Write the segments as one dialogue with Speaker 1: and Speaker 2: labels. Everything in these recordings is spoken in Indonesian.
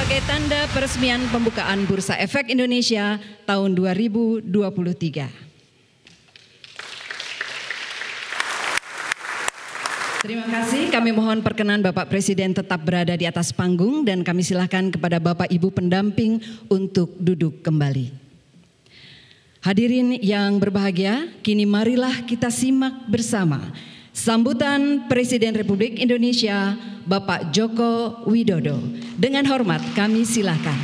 Speaker 1: sebagai tanda peresmian pembukaan Bursa Efek Indonesia tahun 2023. Terima kasih. Kami mohon perkenan Bapak Presiden tetap berada di atas panggung dan kami silakan kepada Bapak Ibu pendamping untuk duduk kembali. Hadirin yang berbahagia, kini marilah kita simak bersama Sambutan Presiden Republik Indonesia Bapak Joko Widodo. Dengan hormat kami silakan.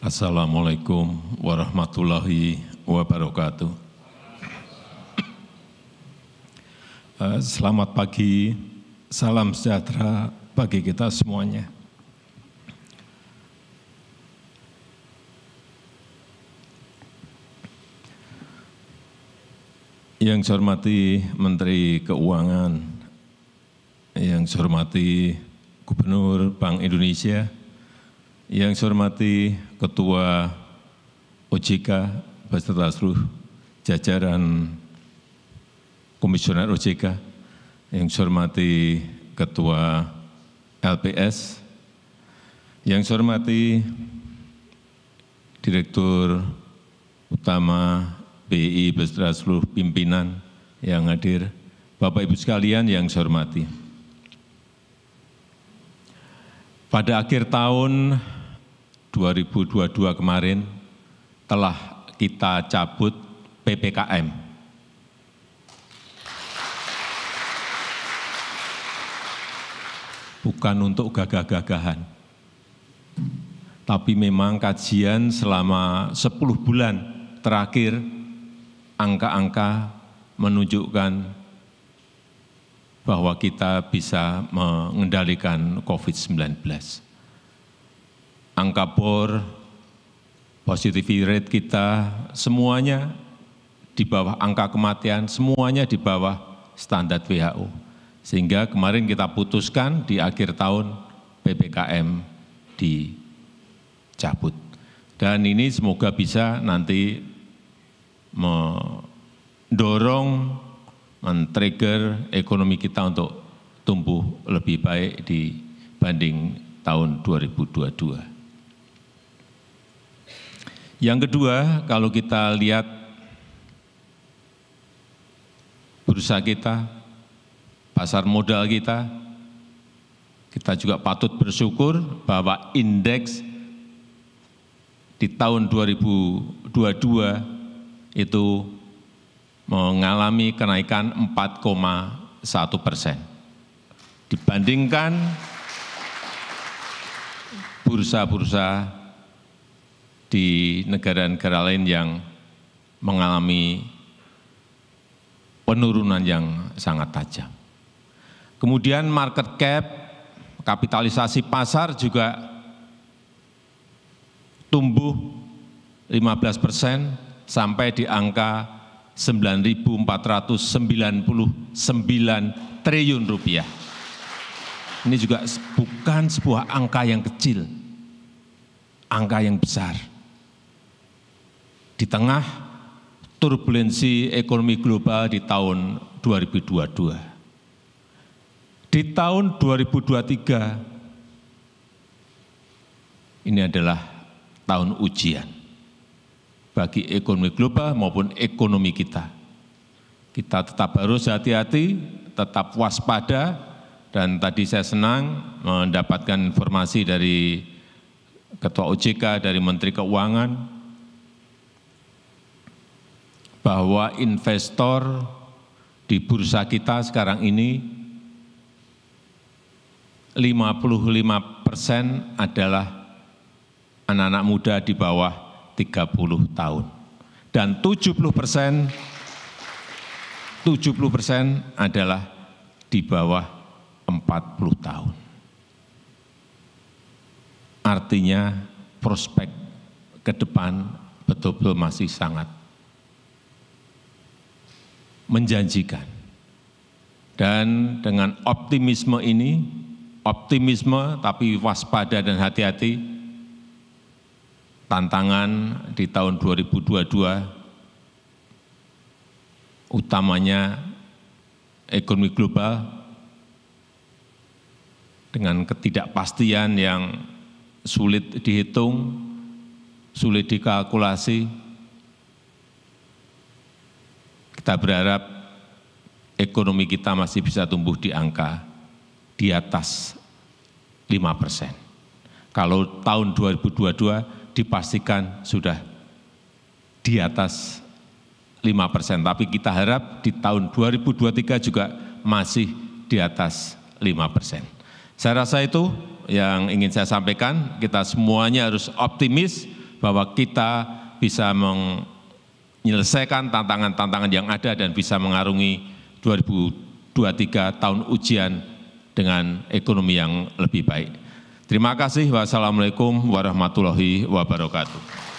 Speaker 1: Assalamualaikum warahmatullahi wabarakatuh. Eh, selamat pagi, salam sejahtera bagi kita semuanya. Yang saya hormati Menteri Keuangan, yang saya hormati Gubernur Bank Indonesia, yang saya hormati Ketua OJK beserta seluruh jajaran Komisioner OJK, yang saya hormati Ketua LPS, yang saya hormati Direktur Utama bi beserta seluruh pimpinan yang hadir, Bapak Ibu sekalian yang saya hormati. Pada akhir tahun 2022 kemarin telah kita cabut PPKM. Bukan untuk gagah-gagahan, tapi memang kajian selama 10 bulan terakhir angka-angka menunjukkan bahwa kita bisa mengendalikan COVID-19. Angka bor, positivity rate kita, semuanya di bawah angka kematian, semuanya di bawah standar WHO. Sehingga kemarin kita putuskan di akhir tahun PPKM dicabut. Dan ini semoga bisa nanti mendorong men-trigger ekonomi kita untuk tumbuh lebih baik dibanding tahun 2022. Yang kedua, kalau kita lihat bursa kita, pasar modal kita, kita juga patut bersyukur bahwa indeks di tahun 2022 itu mengalami kenaikan 4,1 persen. Dibandingkan bursa-bursa di negara-negara lain yang mengalami penurunan yang sangat tajam. Kemudian market cap, kapitalisasi pasar juga tumbuh 15 persen sampai di angka 9.499 triliun rupiah. Ini juga bukan sebuah angka yang kecil, angka yang besar. Di tengah turbulensi ekonomi global di tahun 2022. Di tahun 2023 ini adalah tahun ujian bagi ekonomi global maupun ekonomi kita. Kita tetap harus hati-hati, tetap waspada, dan tadi saya senang mendapatkan informasi dari Ketua OJK, dari Menteri Keuangan, bahwa investor di bursa kita sekarang ini 55 persen adalah anak-anak muda di bawah 30 tahun. Dan 70 persen, 70 persen adalah di bawah 40 tahun. Artinya prospek ke depan betul-betul masih sangat menjanjikan. Dan dengan optimisme ini, optimisme tapi waspada dan hati-hati, tantangan di tahun 2022 utamanya ekonomi global dengan ketidakpastian yang sulit dihitung, sulit dikalkulasi. Kita berharap ekonomi kita masih bisa tumbuh di angka di atas 5 persen. Kalau tahun 2022 dipastikan sudah di atas 5 persen, tapi kita harap di tahun 2023 juga masih di atas 5 persen. Saya rasa itu yang ingin saya sampaikan, kita semuanya harus optimis bahwa kita bisa menyelesaikan tantangan-tantangan yang ada dan bisa mengarungi 2023 tahun ujian dengan ekonomi yang lebih baik. Terima kasih. Wassalamu'alaikum warahmatullahi wabarakatuh.